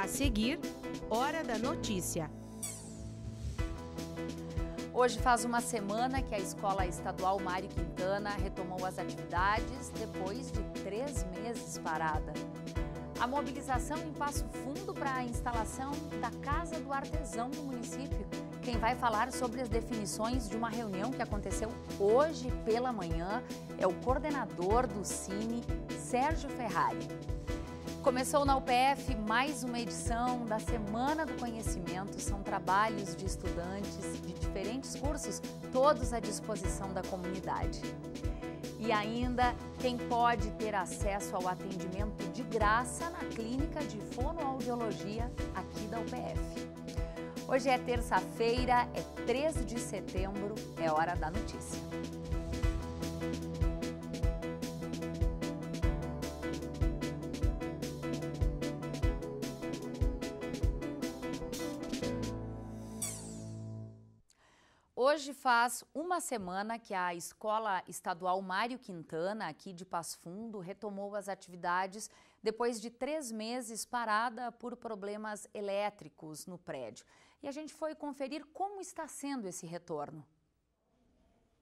A seguir, Hora da Notícia. Hoje faz uma semana que a Escola Estadual Mário Quintana retomou as atividades depois de três meses parada. A mobilização em Passo Fundo para a instalação da Casa do Artesão do município. Quem vai falar sobre as definições de uma reunião que aconteceu hoje pela manhã é o coordenador do Cine, Sérgio Ferrari. Começou na UPF mais uma edição da Semana do Conhecimento. São trabalhos de estudantes de diferentes cursos, todos à disposição da comunidade. E ainda, quem pode ter acesso ao atendimento de graça na Clínica de Fonoaudiologia aqui da UPF. Hoje é terça-feira, é 3 de setembro, é hora da notícia. Hoje faz uma semana que a Escola Estadual Mário Quintana, aqui de Passo Fundo, retomou as atividades depois de três meses parada por problemas elétricos no prédio. E a gente foi conferir como está sendo esse retorno.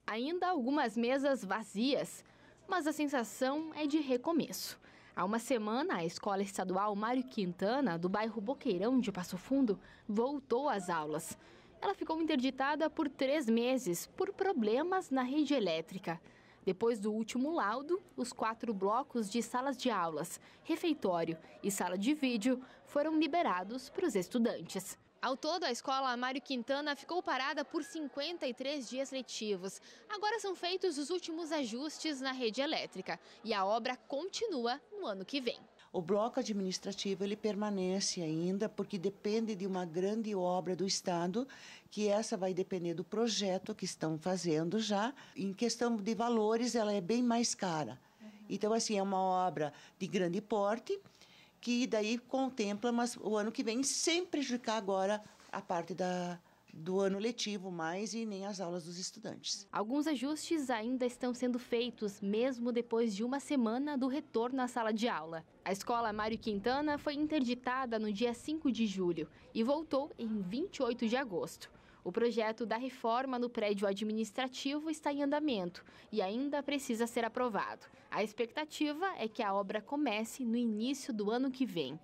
Ainda algumas mesas vazias, mas a sensação é de recomeço. Há uma semana, a Escola Estadual Mário Quintana, do bairro Boqueirão de Passo Fundo, voltou às aulas. Ela ficou interditada por três meses por problemas na rede elétrica. Depois do último laudo, os quatro blocos de salas de aulas, refeitório e sala de vídeo foram liberados para os estudantes. Ao todo, a escola Mário Quintana ficou parada por 53 dias letivos. Agora são feitos os últimos ajustes na rede elétrica e a obra continua no ano que vem. O bloco administrativo ele permanece ainda porque depende de uma grande obra do Estado, que essa vai depender do projeto que estão fazendo já. Em questão de valores, ela é bem mais cara. Uhum. Então assim é uma obra de grande porte que daí contempla, mas o ano que vem sem prejudicar agora a parte da do ano letivo mais e nem as aulas dos estudantes. Alguns ajustes ainda estão sendo feitos, mesmo depois de uma semana do retorno à sala de aula. A escola Mário Quintana foi interditada no dia 5 de julho e voltou em 28 de agosto. O projeto da reforma no prédio administrativo está em andamento e ainda precisa ser aprovado. A expectativa é que a obra comece no início do ano que vem.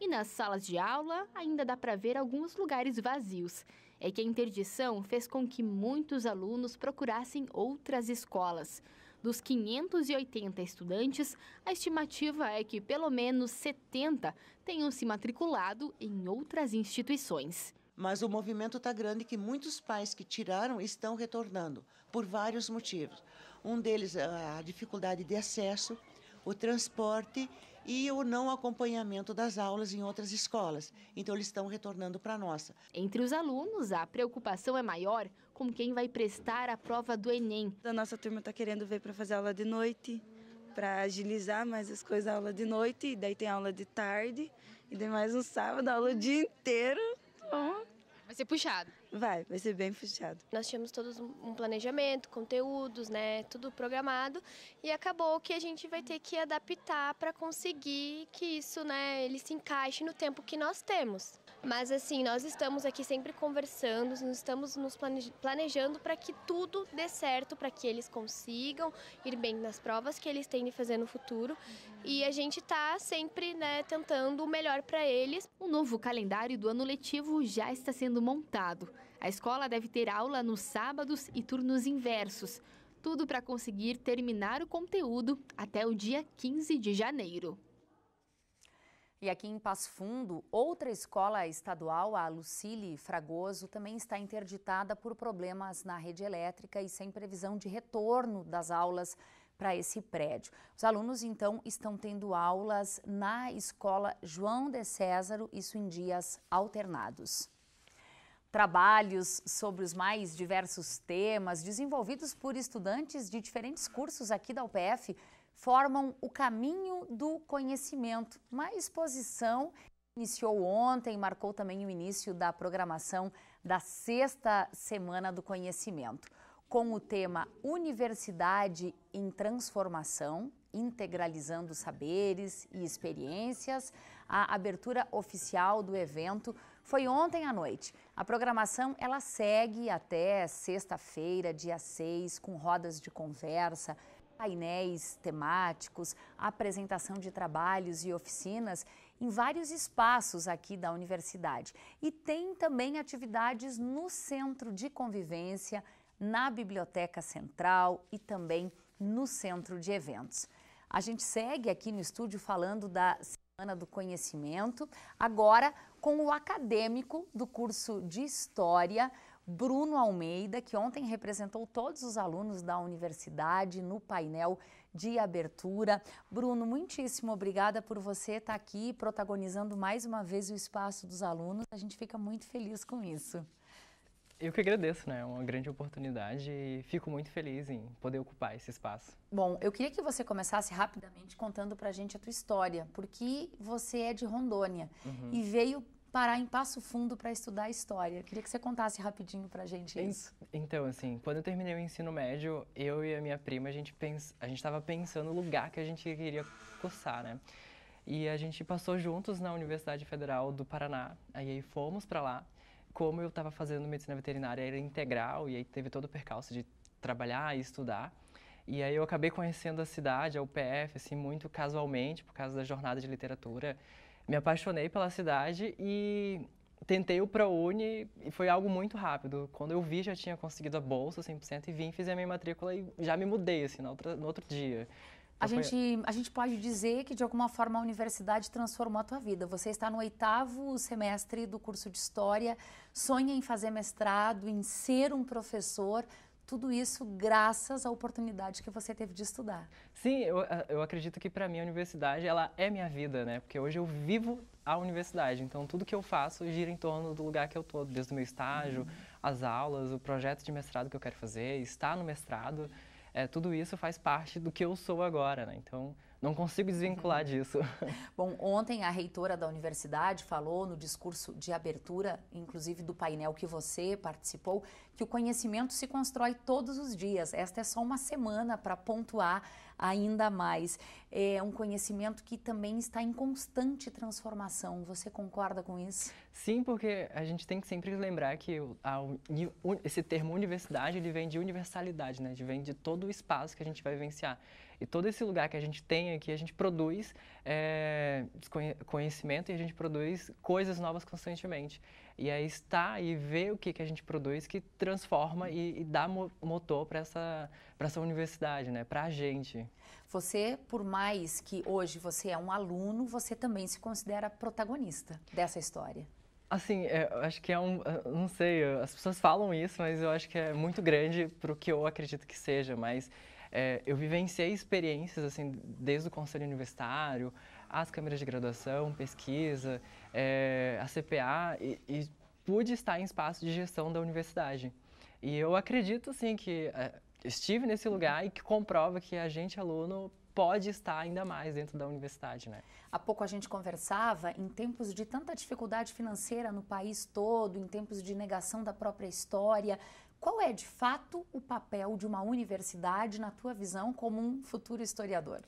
E nas salas de aula ainda dá para ver alguns lugares vazios é que a interdição fez com que muitos alunos procurassem outras escolas. Dos 580 estudantes, a estimativa é que pelo menos 70 tenham se matriculado em outras instituições. Mas o movimento está grande que muitos pais que tiraram estão retornando, por vários motivos. Um deles é a dificuldade de acesso, o transporte e o não acompanhamento das aulas em outras escolas. Então, eles estão retornando para a nossa. Entre os alunos, a preocupação é maior com quem vai prestar a prova do Enem. A nossa turma está querendo ver para fazer aula de noite, para agilizar mais as coisas, aula de noite, e daí tem aula de tarde, e demais no um sábado, aula o dia inteiro. Vamos Vai ser puxado. Vai, vai ser bem puxado. Nós tínhamos todos um planejamento, conteúdos, né, tudo programado e acabou que a gente vai ter que adaptar para conseguir que isso, né, ele se encaixe no tempo que nós temos. Mas assim, nós estamos aqui sempre conversando, nós estamos nos planejando para que tudo dê certo, para que eles consigam ir bem nas provas que eles têm de fazer no futuro. E a gente está sempre né, tentando o melhor para eles. O novo calendário do ano letivo já está sendo montado. A escola deve ter aula nos sábados e turnos inversos. Tudo para conseguir terminar o conteúdo até o dia 15 de janeiro. E aqui em Passo Fundo, outra escola estadual, a Lucile Fragoso, também está interditada por problemas na rede elétrica e sem previsão de retorno das aulas para esse prédio. Os alunos, então, estão tendo aulas na escola João de César, isso em dias alternados. Trabalhos sobre os mais diversos temas desenvolvidos por estudantes de diferentes cursos aqui da UPF formam o caminho do conhecimento, uma exposição iniciou ontem, marcou também o início da programação da sexta semana do conhecimento, com o tema Universidade em Transformação, integralizando saberes e experiências. A abertura oficial do evento foi ontem à noite. A programação ela segue até sexta-feira, dia 6, com rodas de conversa, painéis temáticos, apresentação de trabalhos e oficinas em vários espaços aqui da universidade. E tem também atividades no centro de convivência, na biblioteca central e também no centro de eventos. A gente segue aqui no estúdio falando da Semana do Conhecimento, agora com o acadêmico do curso de História Bruno Almeida, que ontem representou todos os alunos da universidade no painel de abertura. Bruno, muitíssimo obrigada por você estar aqui protagonizando mais uma vez o espaço dos alunos. A gente fica muito feliz com isso. Eu que agradeço, né? É uma grande oportunidade e fico muito feliz em poder ocupar esse espaço. Bom, eu queria que você começasse rapidamente contando pra gente a tua história, porque você é de Rondônia uhum. e veio parar em Passo Fundo para estudar História. Queria que você contasse rapidinho para gente isso. Então, assim, quando eu terminei o ensino médio, eu e a minha prima, a gente pens... a gente estava pensando no lugar que a gente queria cursar, né? E a gente passou juntos na Universidade Federal do Paraná, aí fomos para lá. Como eu estava fazendo medicina veterinária, era integral, e aí teve todo o percalço de trabalhar e estudar. E aí eu acabei conhecendo a cidade, a UPF, assim, muito casualmente, por causa da jornada de literatura me apaixonei pela cidade e tentei o ProUni e foi algo muito rápido. Quando eu vi, já tinha conseguido a bolsa 100% e vim, fiz a minha matrícula e já me mudei, assim, no outro, no outro dia. a, então gente, a gente pode dizer que, de alguma forma, a universidade transformou a tua vida. Você está no oitavo semestre do curso de História, sonha em fazer mestrado, em ser um professor. Tudo isso graças à oportunidade que você teve de estudar. Sim, eu, eh, eu acredito que para mim a universidade ela é minha vida, né? Porque hoje eu vivo a universidade, então tudo que eu faço gira em torno do lugar que eu tô, desde o meu estágio, uhum. as aulas, o projeto de mestrado que eu quero fazer, estar no mestrado, é, tudo isso faz parte do que eu sou agora, né? Então não consigo desvincular uhum. disso. Bom, ontem a reitora da universidade falou no discurso de abertura, inclusive do painel que você participou, que o conhecimento se constrói todos os dias. Esta é só uma semana para pontuar ainda mais. É um conhecimento que também está em constante transformação. Você concorda com isso? Sim, porque a gente tem que sempre lembrar que a, esse termo universidade ele vem de universalidade, né? Ele vem de todo o espaço que a gente vai vivenciar. E todo esse lugar que a gente tem aqui, a gente produz é, conhecimento e a gente produz coisas novas constantemente. E aí é está e ver o que, que a gente produz que transforma e, e dá mo motor para essa, essa universidade, né? para a gente. Você, por mais que hoje você é um aluno, você também se considera protagonista dessa história. Assim, é, eu acho que é um. É, não sei, as pessoas falam isso, mas eu acho que é muito grande para o que eu acredito que seja. Mas é, eu vivenciei experiências, assim, desde o conselho universitário, as câmeras de graduação, pesquisa, é, a CPA, e, e, pude estar em espaços de gestão da universidade. E eu acredito, assim, que é, estive nesse lugar e que comprova que a gente, aluno, pode estar ainda mais dentro da universidade, né? Há pouco a gente conversava em tempos de tanta dificuldade financeira no país todo, em tempos de negação da própria história, qual é de fato o papel de uma universidade, na tua visão, como um futuro historiador?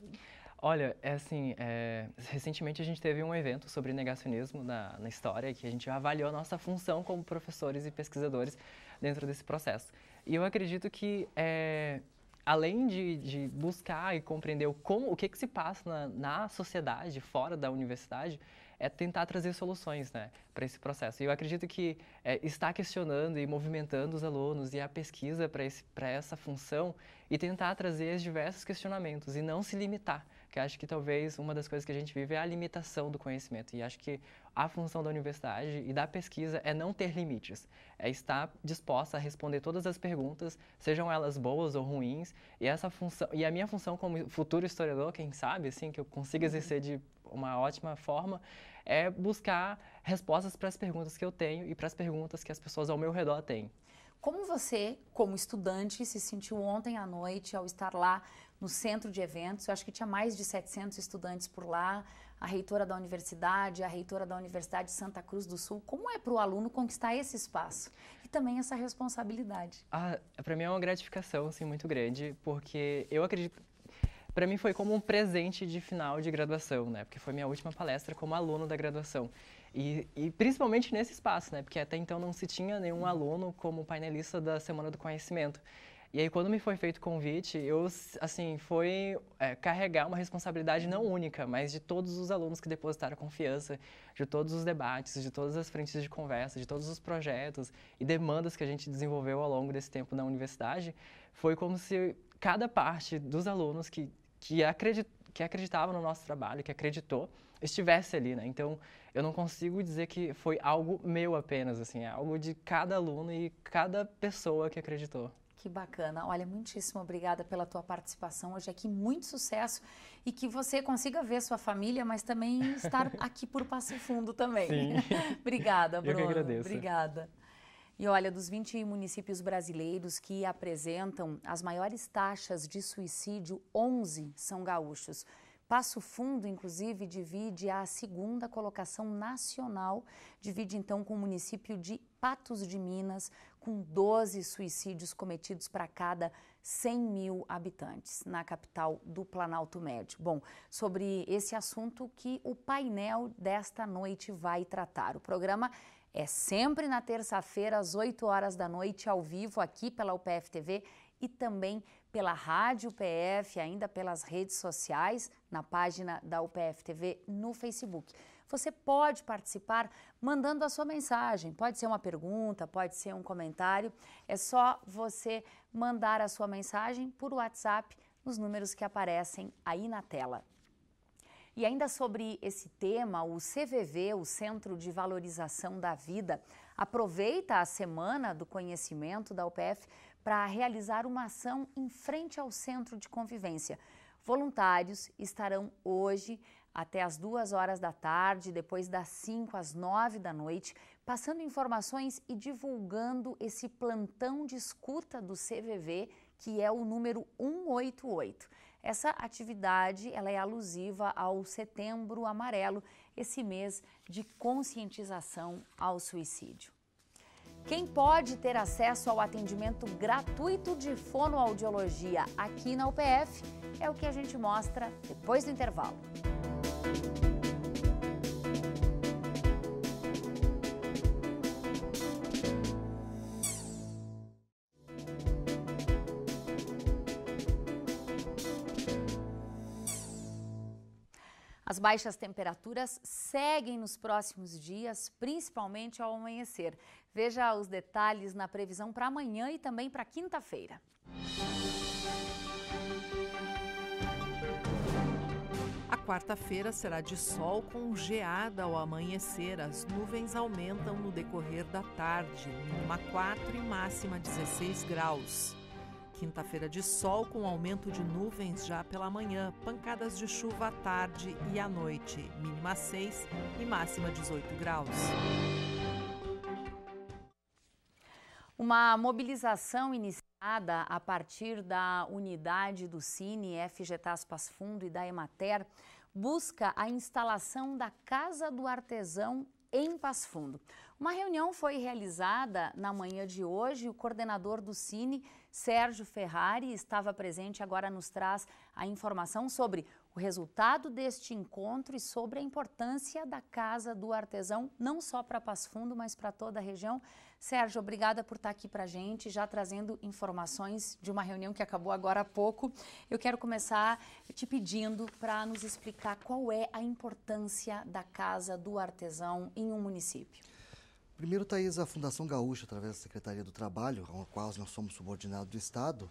Olha, é assim, é, recentemente a gente teve um evento sobre negacionismo na, na, história, que a gente avaliou a nossa função como professores e pesquisadores dentro desse processo. E eu acredito que, é, além de, de, buscar e compreender o, como, o que, que se passa na, na sociedade, fora da universidade, é tentar trazer soluções né, para esse processo. E eu acredito que é, estar questionando e movimentando os alunos e a pesquisa para essa função e tentar trazer diversos questionamentos e não se limitar, que acho que talvez uma das coisas que a gente vive é a limitação do conhecimento. E acho que a função da universidade e da pesquisa é não ter limites, é estar disposta a responder todas as perguntas, sejam elas boas ou ruins, e essa função e a minha função como futuro historiador, quem sabe, assim, que eu consiga uhum. exercer de uma ótima forma, é buscar respostas para as perguntas que eu tenho e para as perguntas que as pessoas ao meu redor têm. Como você, como estudante, se sentiu ontem à noite ao estar lá no centro de eventos? Eu acho que tinha mais de 700 estudantes por lá, a reitora da universidade, a reitora da Universidade de Santa Cruz do Sul. Como é para o aluno conquistar esse espaço e também essa responsabilidade? Ah, para mim é uma gratificação assim, muito grande, porque eu acredito, para mim foi como um presente de final de graduação, né? Porque foi minha última palestra como aluno da graduação. E, e, principalmente nesse espaço, né? Porque até então não se tinha nenhum aluno como painelista da Semana do Conhecimento. E aí, quando me foi feito o convite, eu, assim, foi é, carregar uma responsabilidade não única, mas de todos os alunos que depositaram confiança, de todos os debates, de todas as frentes de conversa, de todos os projetos e demandas que a gente desenvolveu ao longo desse tempo na universidade, foi como se cada parte dos alunos que que, acredit, que acreditava no nosso trabalho, que acreditou, estivesse ali, né? Então, eu não consigo dizer que foi algo meu apenas, assim, é algo de cada aluno e cada pessoa que acreditou. Que bacana. Olha, muitíssimo obrigada pela tua participação hoje aqui. Muito sucesso e que você consiga ver sua família, mas também estar aqui por Passo Fundo também. Sim. obrigada, Bruno. Eu que agradeço. Obrigada. E olha, dos 20 municípios brasileiros que apresentam as maiores taxas de suicídio, 11 são gaúchos. Passo Fundo, inclusive, divide a segunda colocação nacional, divide então com o município de Patos de Minas, com 12 suicídios cometidos para cada 100 mil habitantes na capital do Planalto Médio. Bom, sobre esse assunto que o painel desta noite vai tratar. O programa é sempre na terça-feira, às 8 horas da noite, ao vivo, aqui pela UPF TV e também pela Rádio PF, ainda pelas redes sociais, na página da UPF TV no Facebook. Você pode participar mandando a sua mensagem. Pode ser uma pergunta, pode ser um comentário. É só você mandar a sua mensagem por WhatsApp nos números que aparecem aí na tela. E ainda sobre esse tema, o CVV, o Centro de Valorização da Vida, aproveita a Semana do Conhecimento da UPF para realizar uma ação em frente ao Centro de Convivência. Voluntários estarão hoje até as duas horas da tarde, depois das 5 às 9 da noite, passando informações e divulgando esse plantão de escuta do CVV, que é o número 188. Essa atividade ela é alusiva ao Setembro Amarelo, esse mês de conscientização ao suicídio. Quem pode ter acesso ao atendimento gratuito de fonoaudiologia aqui na UPF é o que a gente mostra depois do intervalo. baixas temperaturas seguem nos próximos dias, principalmente ao amanhecer. Veja os detalhes na previsão para amanhã e também para quinta-feira. A quarta-feira será de sol com geada ao amanhecer. As nuvens aumentam no decorrer da tarde, mínima 4 e máxima 16 graus. Quinta-feira de sol com aumento de nuvens já pela manhã, pancadas de chuva à tarde e à noite, mínima 6 e máxima 18 graus. Uma mobilização iniciada a partir da unidade do Cine FGTAS Pasfundo e da Emater busca a instalação da Casa do Artesão em Passo Fundo. Uma reunião foi realizada na manhã de hoje. O coordenador do Cine Sérgio Ferrari estava presente e agora nos traz a informação sobre o resultado deste encontro e sobre a importância da Casa do Artesão, não só para Passo Fundo, mas para toda a região. Sérgio, obrigada por estar aqui para a gente, já trazendo informações de uma reunião que acabou agora há pouco. Eu quero começar te pedindo para nos explicar qual é a importância da Casa do Artesão em um município. Primeiro, Thaís, a Fundação Gaúcha, através da Secretaria do Trabalho, a qual nós somos subordinados do Estado,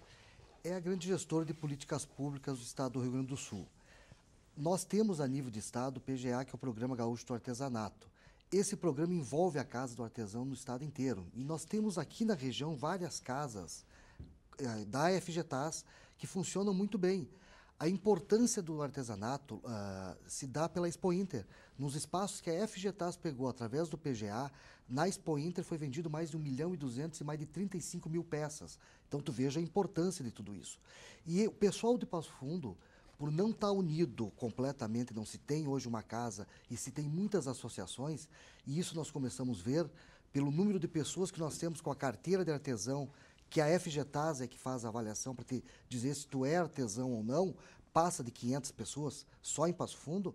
é a grande gestora de políticas públicas do Estado do Rio Grande do Sul. Nós temos a nível de Estado o PGA, que é o Programa Gaúcho do Artesanato. Esse programa envolve a Casa do Artesão no Estado inteiro. E nós temos aqui na região várias casas eh, da FGTAS que funcionam muito bem. A importância do artesanato uh, se dá pela Expo Inter. Nos espaços que a FGTAS pegou através do PGA, na Expo Inter foi vendido mais de 1 milhão e 200 e mais de 35 mil peças. Então tu veja a importância de tudo isso. E o pessoal de Passo Fundo, por não estar tá unido completamente, não se tem hoje uma casa e se tem muitas associações, e isso nós começamos a ver pelo número de pessoas que nós temos com a carteira de artesão que a FGTASA é que faz a avaliação para te dizer se tu é artesão ou não, passa de 500 pessoas só em Passo Fundo,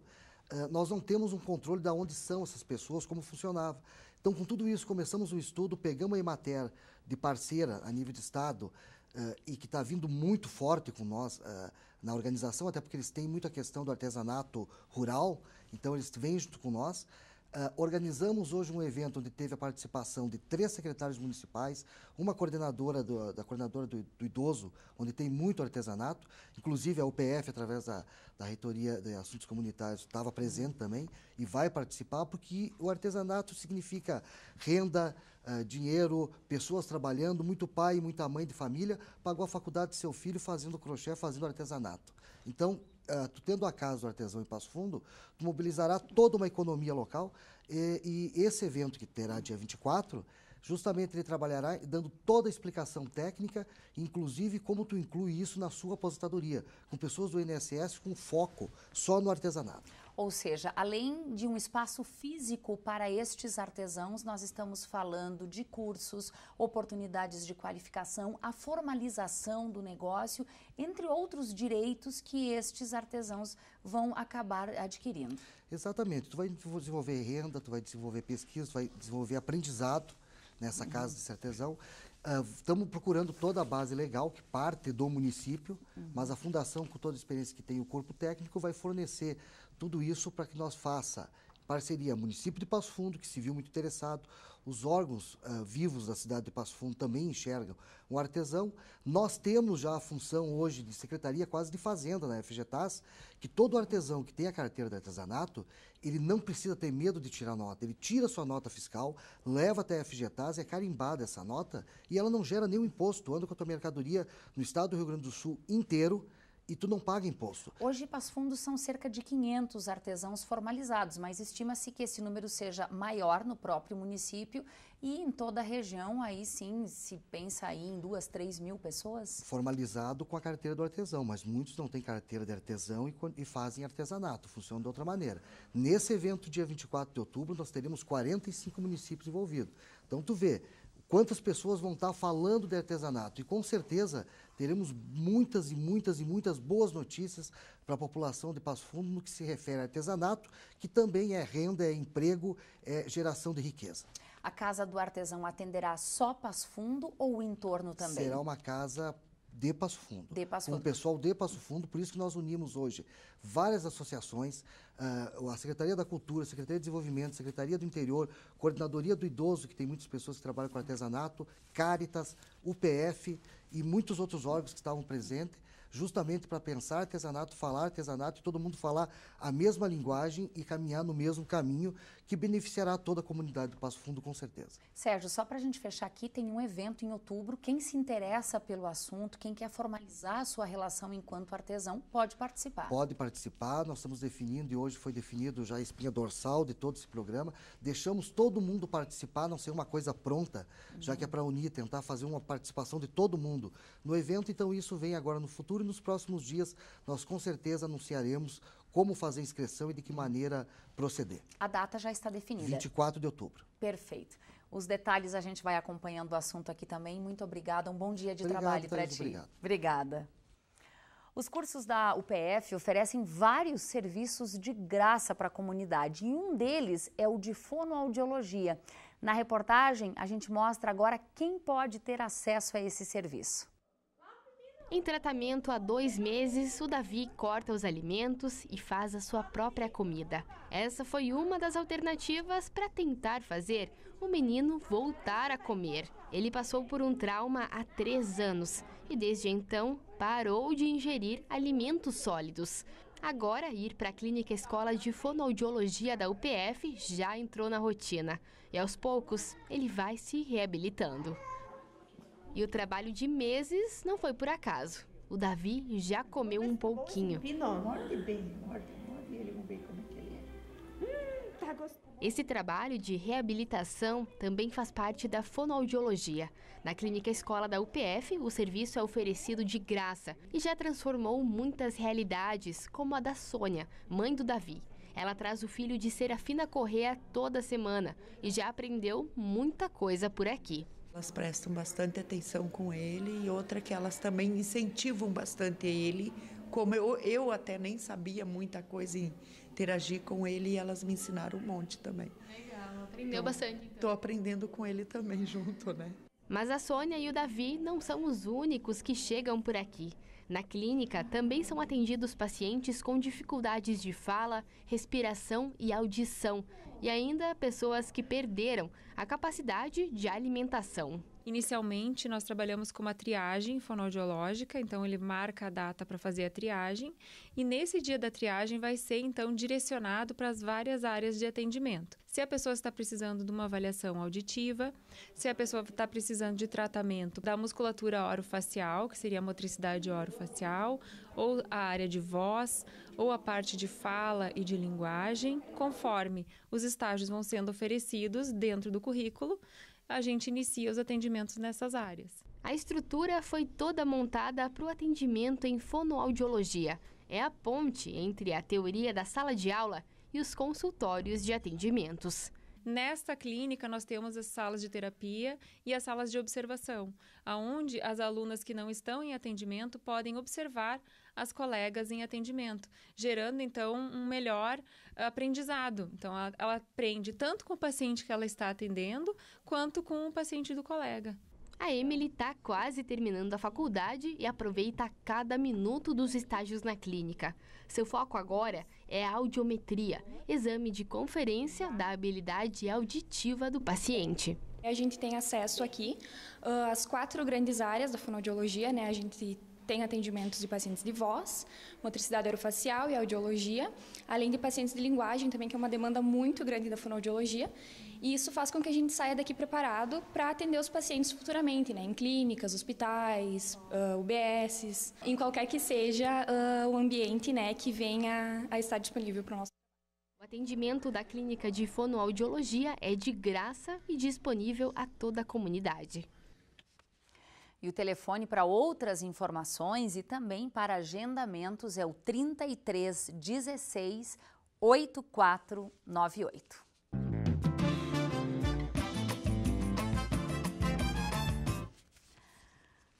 uh, nós não temos um controle de onde são essas pessoas, como funcionava. Então, com tudo isso, começamos o estudo, pegamos a Emater de parceira a nível de Estado, Uh, e que está vindo muito forte com nós uh, na organização, até porque eles têm muito a questão do artesanato rural, então eles vêm junto com nós. Uh, organizamos hoje um evento onde teve a participação de três secretários municipais, uma coordenadora do, da coordenadora do, do, idoso, onde tem muito artesanato, inclusive a UPF, através da, da reitoria de assuntos comunitários, estava presente também e vai participar, porque o artesanato significa renda, uh, dinheiro, pessoas trabalhando, muito pai e muita mãe de família pagou a faculdade de seu filho fazendo crochê, fazendo artesanato. Então, Uh, tu tendo a casa do artesão em Passo Fundo, tu mobilizará toda uma economia local e, e esse evento que terá dia 24, Justamente ele trabalhará dando toda a explicação técnica, inclusive como tu inclui isso na sua aposentadoria, com pessoas do INSS com foco só no artesanato. Ou seja, além de um espaço físico para estes artesãos, nós estamos falando de cursos, oportunidades de qualificação, a formalização do negócio, entre outros direitos que estes artesãos vão acabar adquirindo. Exatamente. Tu vai desenvolver renda, tu vai desenvolver pesquisa, tu vai desenvolver aprendizado nessa casa uhum. de Certezão. Estamos ah, uh, procurando toda a base legal que parte do município, uhum. mas a fundação, com toda a experiência que tem o corpo técnico, vai fornecer tudo isso para que nós faça parceria município de Passo Fundo, que se viu muito interessado, os órgãos uh, vivos da cidade de Passo Fundo também enxergam um artesão. Nós temos já a função hoje de secretaria quase de fazenda na FGTAS, que todo artesão que tem a carteira de artesanato, ele não precisa ter medo de tirar nota. Ele tira sua nota fiscal, leva até a FGTAS, é carimbada essa nota e ela não gera nenhum imposto. Anda com a tua mercadoria no estado do Rio Grande do Sul inteiro e tu não paga imposto. Hoje, os fundos são cerca de 500 artesãos formalizados, mas estima-se que esse número seja maior no próprio município e em toda a região, aí sim, se pensa aí em duas, três mil pessoas? Formalizado com a carteira do artesão, mas muitos não têm carteira de artesão e, e fazem artesanato, funciona de outra maneira. Nesse evento, dia 24 de outubro, nós teremos 45 municípios envolvidos. Então, tu vê, quantas pessoas vão estar falando de artesanato. E com certeza teremos muitas e muitas e muitas boas notícias para a população de Passo Fundo no que se refere a artesanato, que também é renda, é emprego, é geração de riqueza. A Casa do Artesão atenderá só Passo Fundo ou o entorno também? Será uma casa de Passo Fundo. De Passo Fundo. Com o pessoal de Passo Fundo, por isso que nós unimos hoje várias associações, uh, a Secretaria da Cultura, a Secretaria de Desenvolvimento, a Secretaria do Interior, Coordenadoria do Idoso, que tem muitas pessoas que trabalham com artesanato, Caritas, UPF e muitos outros órgãos que estavam presentes, justamente para pensar artesanato, falar artesanato e todo mundo falar a mesma linguagem e caminhar no mesmo caminho, que beneficiará toda a comunidade do Passo Fundo, com certeza. Sérgio, só para a gente fechar aqui, tem um evento em outubro. Quem se interessa pelo assunto, quem quer formalizar a sua relação enquanto artesão, pode participar. Pode participar. Nós estamos definindo, e hoje foi definido já a espinha dorsal de todo esse programa. Deixamos todo mundo participar, não ser uma coisa pronta, uhum. já que é para unir, tentar fazer uma participação de todo mundo no evento. Então, isso vem agora no futuro e nos próximos dias nós com certeza anunciaremos como fazer a inscrição e de que maneira proceder. A data já está definida. 24 de outubro. Perfeito. Os detalhes a gente vai acompanhando o assunto aqui também. Muito obrigada. Um bom dia de obrigado, trabalho para ti. Obrigado. Obrigada. Os cursos da UPF oferecem vários serviços de graça para a comunidade e um deles é o de fonoaudiologia. Na reportagem, a gente mostra agora quem pode ter acesso a esse serviço. Em tratamento há dois meses, o Davi corta os alimentos e faz a sua própria comida. Essa foi uma das alternativas para tentar fazer o menino voltar a comer. Ele passou por um trauma há três anos e desde então parou de ingerir alimentos sólidos. Agora, ir para a Clínica Escola de Fonoaudiologia da UPF já entrou na rotina e aos poucos ele vai se reabilitando. E o trabalho de meses não foi por acaso. O Davi já comeu um pouquinho. Esse é é. hum, tá trabalho de reabilitação também faz parte da fonoaudiologia. Na clínica escola da UPF, o serviço é oferecido de graça e já transformou muitas realidades, como a da Sônia, mãe do Davi. Ela traz o filho de Serafina Correa toda semana e já aprendeu muita coisa por aqui. Elas prestam bastante atenção com ele e outra que elas também incentivam bastante ele. Como eu, eu até nem sabia muita coisa em interagir com ele e elas me ensinaram um monte também. Legal, aprendeu então, bastante. Estou aprendendo com ele também junto, né? Mas a Sônia e o Davi não são os únicos que chegam por aqui. Na clínica também são atendidos pacientes com dificuldades de fala, respiração e audição, e ainda pessoas que perderam a capacidade de alimentação. Inicialmente, nós trabalhamos com uma triagem fonoaudiológica, então ele marca a data para fazer a triagem e nesse dia da triagem vai ser então direcionado para as várias áreas de atendimento. Se a pessoa está precisando de uma avaliação auditiva, se a pessoa está precisando de tratamento da musculatura orofacial, que seria a motricidade orofacial, ou a área de voz, ou a parte de fala e de linguagem, conforme os estágios vão sendo oferecidos dentro do currículo, a gente inicia os atendimentos nessas áreas. A estrutura foi toda montada para o atendimento em fonoaudiologia. É a ponte entre a teoria da sala de aula e os consultórios de atendimentos. Nesta clínica, nós temos as salas de terapia e as salas de observação, aonde as alunas que não estão em atendimento podem observar as colegas em atendimento, gerando então um melhor aprendizado. Então, ela, ela aprende tanto com o paciente que ela está atendendo, quanto com o paciente do colega. A Emily está quase terminando a faculdade e aproveita cada minuto dos estágios na clínica. Seu foco agora é a audiometria, exame de conferência da habilidade auditiva do paciente. A gente tem acesso aqui ah, às quatro grandes áreas da fonoaudiologia, né? A gente tem atendimentos de pacientes de voz, motricidade orofacial e audiologia, além de pacientes de linguagem também, que é uma demanda muito grande da fonoaudiologia. E isso faz com que a gente saia daqui preparado para atender os pacientes futuramente, né, em clínicas, hospitais, uh, UBSs, em qualquer que seja uh, o ambiente né, que venha a estar disponível para o nosso o atendimento da Clínica de Fonoaudiologia é de graça e disponível a toda a comunidade. E o telefone para outras informações e também para agendamentos é o 33 16 8498.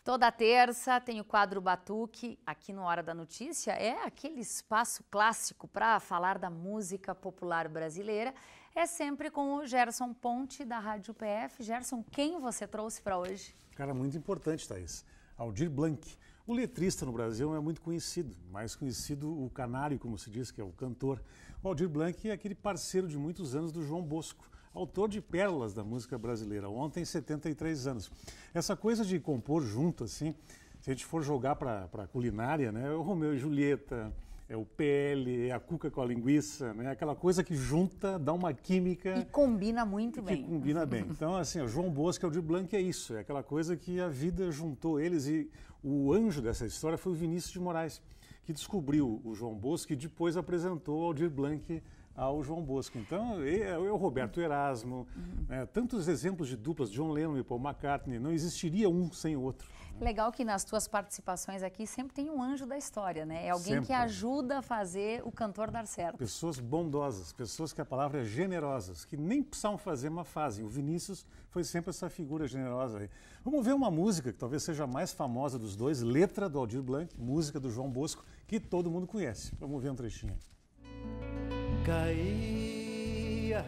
Toda terça tem o quadro Batuque, aqui no Hora da Notícia. É aquele espaço clássico para falar da música popular brasileira. É sempre com o Gerson Ponte, da Rádio PF. Gerson, quem você trouxe para hoje? Cara, muito importante, Thaís. Aldir Blanc. O letrista no Brasil é muito conhecido, mais conhecido o canário, como se diz, que é o cantor. O Aldir Blanc é aquele parceiro de muitos anos do João Bosco autor de pérolas da música brasileira. Ontem, 73 anos. Essa coisa de compor junto, assim, se a gente for jogar para a culinária, né? o Romeu e Julieta, é o PL, é a cuca com a linguiça, né? Aquela coisa que junta, dá uma química. E combina muito que bem. Que combina bem. Então, assim, o João Bosco e o de Blanc é isso, é aquela coisa que a vida juntou eles e o anjo dessa história foi o Vinícius de Moraes, que descobriu o João Bosco e depois apresentou ao Aldir Blanc ao João Bosco. Então, eu, é, é Roberto Erasmo, uhum. né, tantos exemplos de duplas, John Lennon e Paul McCartney, não existiria um sem o outro. Né? Legal que nas tuas participações aqui sempre tem um anjo da história, né? É alguém sempre. que ajuda a fazer o cantor dar certo. Pessoas bondosas, pessoas que a palavra é generosas, que nem precisam fazer, mas fazem. O Vinícius foi sempre essa figura generosa. Aí. Vamos ver uma música que talvez seja a mais famosa dos dois, letra do Aldir Blanc, música do João Bosco, que todo mundo conhece. Vamos ver um trechinho. Música caía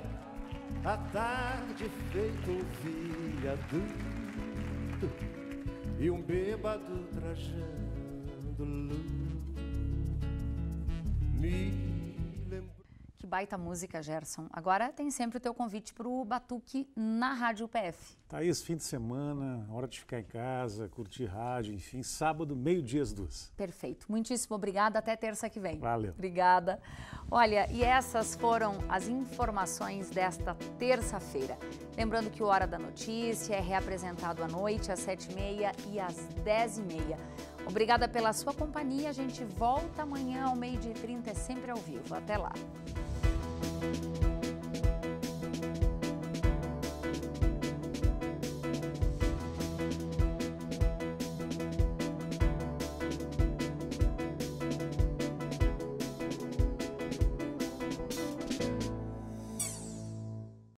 a tarde feito um viaduto e um bêbado trajando luz. Me que baita música, Gerson. Agora tem sempre o teu convite para o Batuque na Rádio PF. Tá isso, fim de semana, hora de ficar em casa, curtir rádio, enfim, sábado, meio-dia às duas. Perfeito. Muitíssimo obrigada, até terça que vem. Valeu. Obrigada. Olha, e essas foram as informações desta terça-feira. Lembrando que o Hora da Notícia é reapresentado à noite, às sete e meia e às dez e meia. Obrigada pela sua companhia. A gente volta amanhã ao meio-dia e trinta, é sempre ao vivo. Até lá. you